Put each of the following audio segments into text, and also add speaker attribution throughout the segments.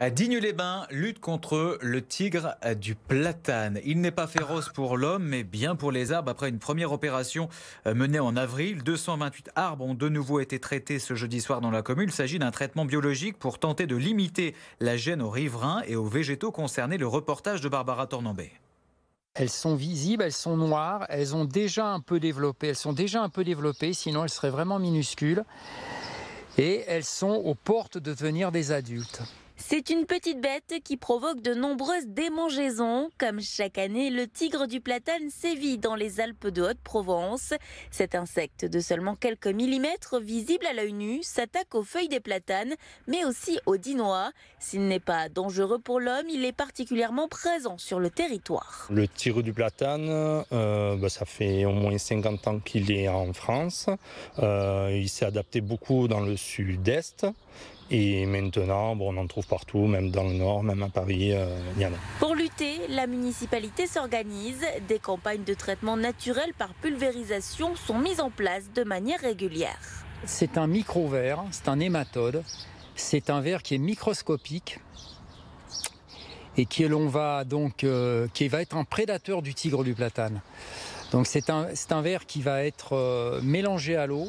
Speaker 1: À euh, Digne-les-Bains lutte contre le tigre euh, du platane. Il n'est pas féroce pour l'homme, mais bien pour les arbres. Après une première opération euh, menée en avril, 228 arbres ont de nouveau été traités ce jeudi soir dans la commune. Il s'agit d'un traitement biologique pour tenter de limiter la gêne aux riverains et aux végétaux concernés. Le reportage de Barbara Tornambé. Elles
Speaker 2: sont visibles, elles sont noires, elles ont déjà un peu développé, elles sont déjà un peu développées, sinon elles seraient vraiment minuscules. Et elles sont aux portes de devenir des adultes.
Speaker 3: C'est une petite bête qui provoque de nombreuses démangeaisons. Comme chaque année, le tigre du platane sévit dans les Alpes de Haute-Provence. Cet insecte de seulement quelques millimètres, visible à l'œil nu, s'attaque aux feuilles des platanes, mais aussi aux dinois. S'il n'est pas dangereux pour l'homme, il est particulièrement présent sur le territoire.
Speaker 4: Le tigre du platane, euh, bah, ça fait au moins 50 ans qu'il est en France. Euh, il s'est adapté beaucoup dans le sud-est. Et maintenant, on en trouve partout, même dans le nord, même à Paris, euh,
Speaker 3: Pour lutter, la municipalité s'organise. Des campagnes de traitement naturel par pulvérisation sont mises en place de manière régulière.
Speaker 2: C'est un micro verre c'est un hématode. C'est un ver qui est microscopique et qui l'on va donc euh, qui va être un prédateur du tigre du platane. Donc c'est un, un qui va être euh, mélangé à l'eau,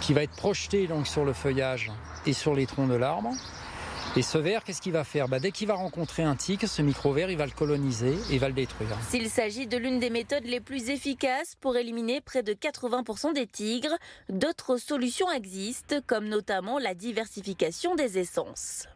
Speaker 2: qui va être projeté donc sur le feuillage et sur les troncs de l'arbre. Et ce verre, qu'est-ce qu'il va faire bah, Dès qu'il va rencontrer un tigre, ce micro-ver, il va le coloniser et va le détruire.
Speaker 3: S'il s'agit de l'une des méthodes les plus efficaces pour éliminer près de 80% des tigres, d'autres solutions existent, comme notamment la diversification des essences.